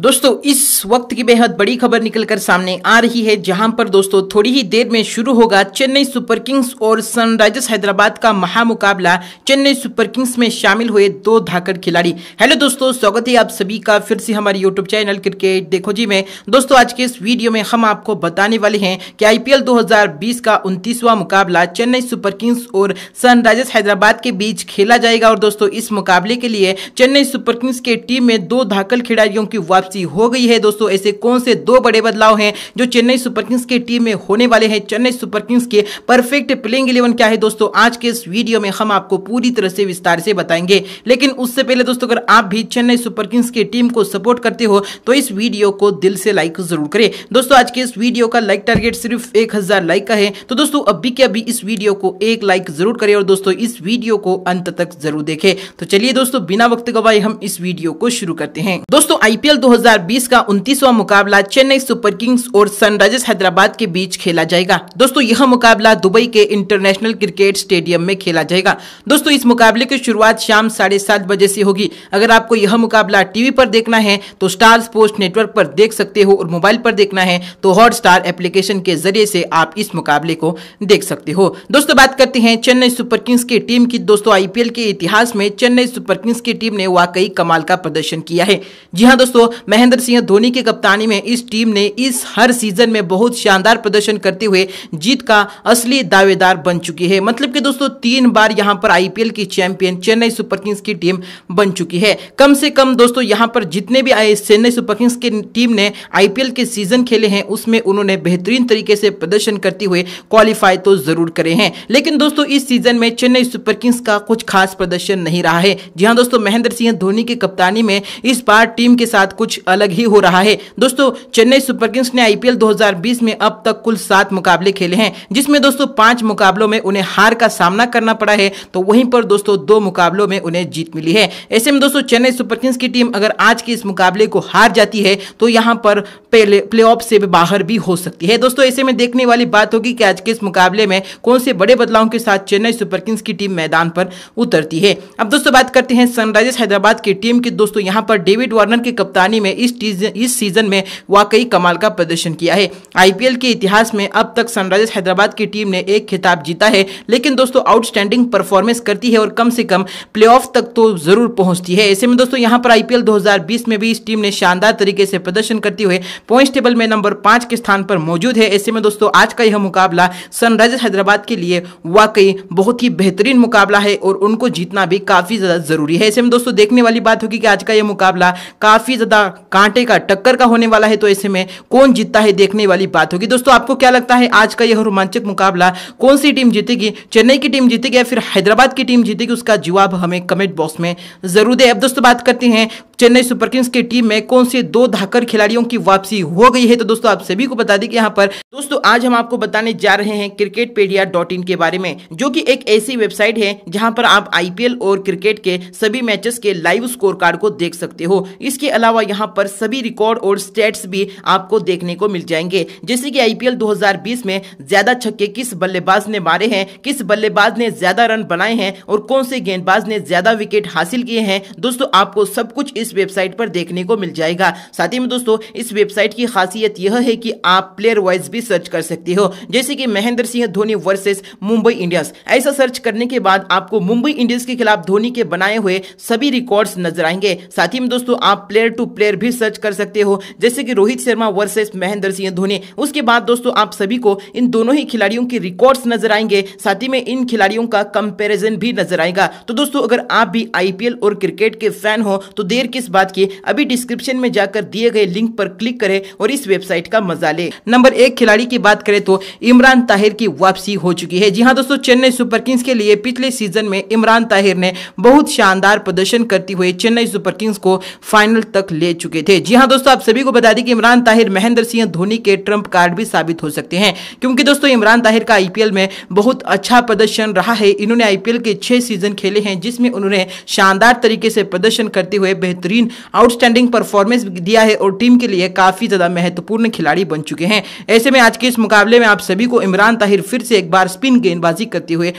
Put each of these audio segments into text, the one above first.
दोस्तों इस वक्त की बेहद बड़ी खबर निकलकर सामने आ रही है जहां पर दोस्तों थोड़ी ही देर में शुरू होगा चेन्नई सुपर किंग्स और सनराइजर्स हैदराबाद का महामुकाबला चेन्नई सुपर किंग्स में शामिल हुए दो धाकड़ खिलाड़ी हेलो दोस्तों स्वागत है आप सभी का फिर से हमारे यूट्यूब चैनल क्रिकेट देखो जी में दोस्तों आज के इस वीडियो में हम आपको बताने वाले हैं कि आईपीएल 2020 का उनतीसवां मुकाबला चेन्नई सुपर किंग्स और सनराइजर्स हैदराबाद के बीच खेला जाएगा और दोस्तों इस मुकाबले के लिए चेन्नई सुपर किंग्स के टीम में दो धाकड़ खिलाड़ियों की वापसी हो गई है दोस्तों ऐसे कौन से दो बड़े बदलाव हैं जो चेन्नई सुपर किंग्स टीम में होने वाले हैं चेन्नई सुपर किंग्स के परफेक्ट प्लेइंग इलेवन क्या है दोस्तों आज के इस वीडियो में हम आपको पूरी तरह से विस्तार से बताएंगे लेकिन उससे पहले दोस्तों अगर आप भी चेन्नई सुपर किंग्स की टीम को सपोर्ट करते हो तो इस वीडियो को दिल से लाइक जरूर करें दोस्तों आज के इस वीडियो का लाइक टारगेट सिर्फ एक लाइक का है तो दोस्तों अभी के अभी इस वीडियो को एक लाइक जरूर करें और दोस्तों इस वीडियो को अंत तक जरूर देखें तो चलिए दोस्तों बिना वक्त गवाए हम इस वीडियो को शुरू करते हैं दोस्तों आईपीएल दो 2020 का उनतीसवां मुकाबला चेन्नई सुपर किंग्स और सनराइजर्स हैदराबाद के बीच खेला जाएगा दोस्तों यह मुकाबला दुबई के इंटरनेशनल क्रिकेट स्टेडियम में खेला जाएगा दोस्तों इस मुकाबले की शुरुआत शाम साढ़े सात बजे से होगी अगर आपको यह मुकाबला टीवी पर देखना है तो स्टार स्पोर्ट्स नेटवर्क पर देख सकते हो और मोबाइल पर देखना है तो हॉट एप्लीकेशन के जरिए से आप इस मुकाबले को देख सकते हो दोस्तों बात करते हैं चेन्नई सुपर किंग्स की टीम की दोस्तों आईपीएल के इतिहास में चेन्नई सुपर किंग्स की टीम ने वाकई कमाल का प्रदर्शन किया है जी हाँ दोस्तों महेंद्र सिंह धोनी की कप्तानी में इस टीम ने इस हर सीजन में बहुत शानदार प्रदर्शन करते हुए जीत का असली दावेदार बन चुकी है मतलब कि दोस्तों तीन बार यहां पर आईपीएल की चैंपियन चेन्नई सुपर किंग्स की टीम बन चुकी है कम से कम दोस्तों यहां पर जितने भी चेन्नई सुपर किंग्स की टीम ने आईपीएल के सीजन खेले हैं उसमें उन्होंने बेहतरीन तरीके से प्रदर्शन करते हुए क्वालिफाई तो जरूर करे हैं लेकिन दोस्तों इस सीजन में चेन्नई सुपर किंग्स का कुछ खास प्रदर्शन नहीं रहा है जी हाँ दोस्तों महेंद्र सिंह धोनी की कप्तानी में इस बार टीम के साथ कुछ कुछ अलग ही हो रहा है दोस्तों चेन्नई सुपर किंग्स ने आईपीएल 2020 में अब तक कुल सात मुकाबले खेले हैं जिसमें दोस्तों पांच मुकाबलों में उन्हें हार का सामना करना पड़ा है तो वहीं पर दोस्तों दो मुकाबलों में उन्हें जीत मिली है ऐसे में दोस्तों चेन्नई सुपर किंग्स की टीम अगर आज के इस मुकाबले को हार जाती है तो यहाँ पर प्ले ऑफ से बाहर भी हो सकती है दोस्तों ऐसे में देखने वाली बात होगी कि आज के इस मुकाबले में कौन से बड़े बदलाव के साथ चेन्नई सुपर किंग्स की टीम मैदान पर उतरती है अब दोस्तों बात करते हैं सनराइजर्स हैदराबाद की टीम की दोस्तों यहाँ पर डेविड वार्नर की कप्तानी में इस इस सीजन में वाकई कमाल का प्रदर्शन किया है आईपीएल के इतिहास में अब तक सनराइजर्स हैदराबाद की टीम ने एक खिताब जीता है लेकिन दोस्तों आउटस्टैंडिंग परफॉर्मेंस करती है और कम से कम प्लेऑफ तक तो जरूर पहुंचती है ऐसे में दोस्तों यहाँ पर आईपीएल 2020 में भी इस टीम ने शानदार तरीके से प्रदर्शन करते हुए पॉइंट टेबल में नंबर पांच के स्थान पर मौजूद है ऐसे में दोस्तों आज का यह मुकाबला सनराइजर्स हैदराबाद के लिए वाकई बहुत ही बेहतरीन मुकाबला है और उनको जीतना भी काफी ज्यादा जरूरी है ऐसे में दोस्तों देखने वाली बात होगी कि आज का यह मुकाबला काफी ज्यादा कांटे का टक्कर का होने वाला है तो ऐसे में कौन जीतता है देखने वाली बात होगी दोस्तों आपको क्या लगता है आज का यह रोमांचक मुकाबला कौन सी टीम जीतेगी चेन्नई की टीम जीतेगी या फिर हैदराबाद की टीम जीतेगी उसका जवाब हमें कमेंट बॉक्स में जरूर दे अब दोस्तों बात करते हैं चेन्नई सुपर किंग्स की टीम में कौन से दो धाकर खिलाड़ियों की वापसी हो गई है तो दोस्तों आप सभी को बता दें कि यहाँ पर दोस्तों आज हम आपको बताने जा रहे हैं क्रिकेट पेडिया डॉट इन के बारे में जो कि एक ऐसी वेबसाइट है जहाँ पर आप आईपीएल और क्रिकेट के सभी मैचेस के लाइव स्कोर कार्ड को देख सकते हो इसके अलावा यहाँ पर सभी रिकॉर्ड और स्टेट्स भी आपको देखने को मिल जाएंगे जैसे की आईपीएल 2020 में ज्यादा छक्के किस बल्लेबाज ने मारे हैं किस बल्लेबाज ने ज्यादा रन बनाए हैं और कौन से गेंदबाज ने ज्यादा विकेट हासिल किए हैं दोस्तों आपको सब कुछ इस इस वेबसाइट पर देखने को मिल जाएगा साथ ही में दोस्तों इस वेबसाइट की खासियत यह है कि आप प्लेयर वाइज भी सर्च कर सकते हो जैसे कि महेंद्र सिंह धोनी वर्सेस मुंबई इंडियंस ऐसा सर्च करने के बाद आपको मुंबई इंडियंस के खिलाफ धोनी के बनाए हुए सभी रिकॉर्ड नजर आएंगे साथ ही में दोस्तों आप प्लेयर टू प्लेयर भी सर्च कर सकते हो जैसे की रोहित शर्मा वर्सेस महेंद्र सिंह धोनी उसके बाद दोस्तों आप सभी को इन दोनों ही खिलाड़ियों के रिकॉर्ड नजर आएंगे साथ ही में इन खिलाड़ियों का कंपेरिजन भी नजर आएगा तो दोस्तों अगर आप भी आईपीएल और क्रिकेट के फैन हो तो देर किस बात की अभी डिस्क्रिप्शन में जाकर दिए गए लिंक पर क्लिक करें और इस वेबसाइट का मजा ले नंबर एक खिलाड़ी की बात करें तो इमरान ताहिर की वापसी हो चुकी है जी हाँ दोस्तों चेन्नई सुपर किंग्स के लिए पिछले सीजन में इमरान ताहिर ने बहुत शानदार प्रदर्शन करते हुए चेन्नई सुपर किंग्स को फाइनल तक ले चुके थे जी हाँ दोस्तों आप सभी को बता दें कि इमरान ताहिर महेंद्र सिंह धोनी के ट्रंप कार्ड भी साबित हो सकते हैं क्योंकि दोस्तों इमरान ताहिर का आईपीएल में बहुत अच्छा प्रदर्शन रहा है इन्होंने आईपीएल के छह सीजन खेले हैं जिसमें उन्होंने शानदार तरीके से प्रदर्शन करते हुए बेहतर बेहतरीन आउटस्टैंडिंग परफॉर्मेंस दिया है और टीम के लिए काफ़ी ज़्यादा महत्वपूर्ण खिलाड़ी बन चुके हैं ऐसे में आज के इस मुकाबले में आप सभी को इमरान ताहिर फिर से एक बार स्पिन गेंदबाजी करते हुए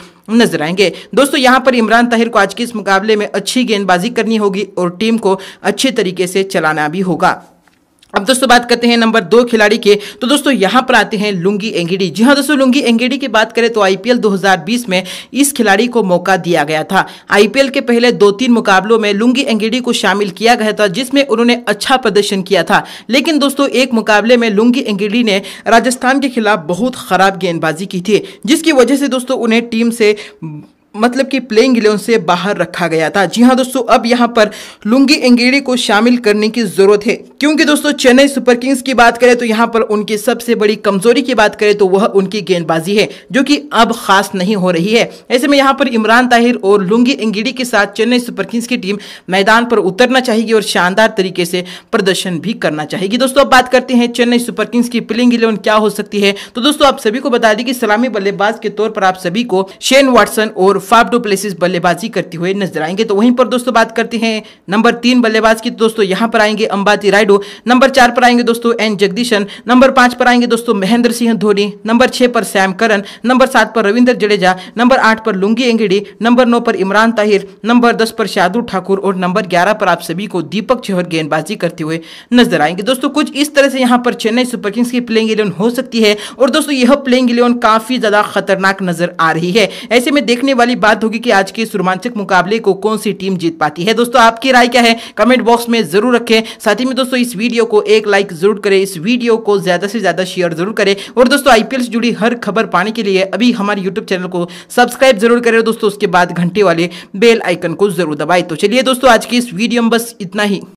नजर आएंगे दोस्तों यहां पर इमरान ताहिर को आज के इस मुकाबले में अच्छी गेंदबाजी करनी होगी और टीम को अच्छे तरीके से चलाना भी होगा अब दोस्तों बात करते हैं नंबर दो खिलाड़ी के तो दोस्तों यहाँ पर आते हैं लुंगी एंगेडी जी हाँ दोस्तों लुंगी एंगेडी की बात करें तो आईपीएल 2020 में इस खिलाड़ी को मौका दिया गया था आईपीएल के पहले दो तीन मुकाबलों में लुंगी एंगेडी को शामिल किया गया था जिसमें उन्होंने अच्छा प्रदर्शन किया था लेकिन दोस्तों एक मुकाबले में लुंगी एंगेडी ने राजस्थान के खिलाफ बहुत खराब गेंदबाजी की थी जिसकी वजह से दोस्तों उन्हें टीम से मतलब कि प्लेइंग इलेवन से बाहर रखा गया था जी हाँ दोस्तों अब यहाँ पर लुंगी एंगेडी को शामिल करने की ज़रूरत है क्योंकि दोस्तों चेन्नई सुपर किंग्स की बात करें तो यहाँ पर उनकी सबसे बड़ी कमजोरी की बात करें तो वह उनकी गेंदबाजी है जो कि अब खास नहीं हो रही है ऐसे में यहाँ पर इमरान ताहिर और लुंगी एंगिडी के साथ चेन्नई सुपर किंग्स की टीम मैदान पर उतरना चाहेगी और शानदार तरीके से प्रदर्शन भी करना चाहेगी दोस्तों अब बात करते हैं चेन्नई सुपर किंग्स की प्लेइंग इलेवन क्या हो सकती है तो दोस्तों आप सभी को बता दें कि सलामी बल्लेबाज के तौर पर आप सभी को शेन वाटसन और फाफडो प्लेसिस बल्लेबाजी करते हुए नजर आएंगे तो वहीं पर दोस्तों बात करते हैं नंबर तीन बल्लेबाज की दोस्तों यहाँ पर आएंगे अंबाती राइट नायडू नंबर चार पर आएंगे दोस्तों एन जगदीशन नंबर पांच पर आएंगे दोस्तों महेंद्र सिंह धोनी नंबर छह पर सैम करन नंबर सात पर रविंद्र जडेजा नंबर आठ पर लुंगी एंगेडी नंबर नौ पर इमरान ताहिर नंबर दस पर शादू ठाकुर और नंबर ग्यारह पर आप सभी को दीपक चौहर गेंदबाजी करते हुए नजर आएंगे दोस्तों कुछ इस तरह से यहाँ पर चेन्नई सुपर किंग्स की प्लेइंग इलेवन हो सकती है और दोस्तों यह प्लेइंग इलेवन काफी ज्यादा खतरनाक नजर आ रही है ऐसे में देखने वाली बात होगी कि आज के इस रोमांचक मुकाबले को कौन सी टीम जीत पाती है दोस्तों आपकी राय क्या है कमेंट बॉक्स में जरूर रखें साथ ही में दोस्तों दोस्तों इस वीडियो को एक लाइक जरूर करें इस वीडियो को ज़्यादा से ज़्यादा शेयर जरूर करें और दोस्तों आईपीएल से जुड़ी हर खबर पाने के लिए अभी हमारे यूट्यूब चैनल को सब्सक्राइब जरूर करें दोस्तों उसके बाद घंटे वाले बेल आइकन को जरूर दबाए तो चलिए दोस्तों आज की इस वीडियो में बस इतना ही